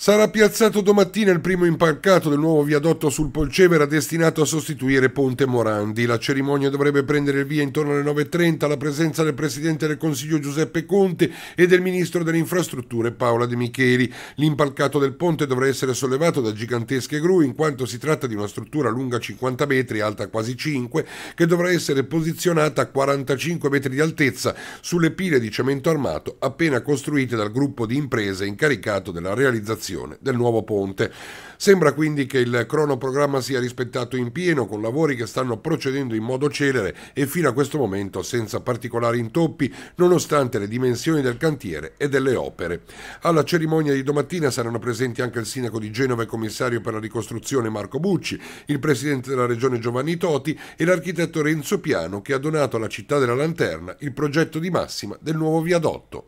Sarà piazzato domattina il primo impalcato del nuovo viadotto sul Polcevera destinato a sostituire Ponte Morandi. La cerimonia dovrebbe prendere il via intorno alle 9.30 alla presenza del Presidente del Consiglio Giuseppe Conte e del Ministro delle Infrastrutture Paola De Micheli. L'impalcato del ponte dovrà essere sollevato da gigantesche gru in quanto si tratta di una struttura lunga 50 metri, alta quasi 5, che dovrà essere posizionata a 45 metri di altezza sulle pile di cemento armato appena costruite dal gruppo di imprese incaricato della realizzazione realizzazione del nuovo ponte. Sembra quindi che il cronoprogramma sia rispettato in pieno con lavori che stanno procedendo in modo celere e fino a questo momento senza particolari intoppi nonostante le dimensioni del cantiere e delle opere. Alla cerimonia di domattina saranno presenti anche il sindaco di Genova e commissario per la ricostruzione Marco Bucci, il presidente della regione Giovanni Toti e l'architetto Renzo Piano che ha donato alla città della Lanterna il progetto di massima del nuovo viadotto.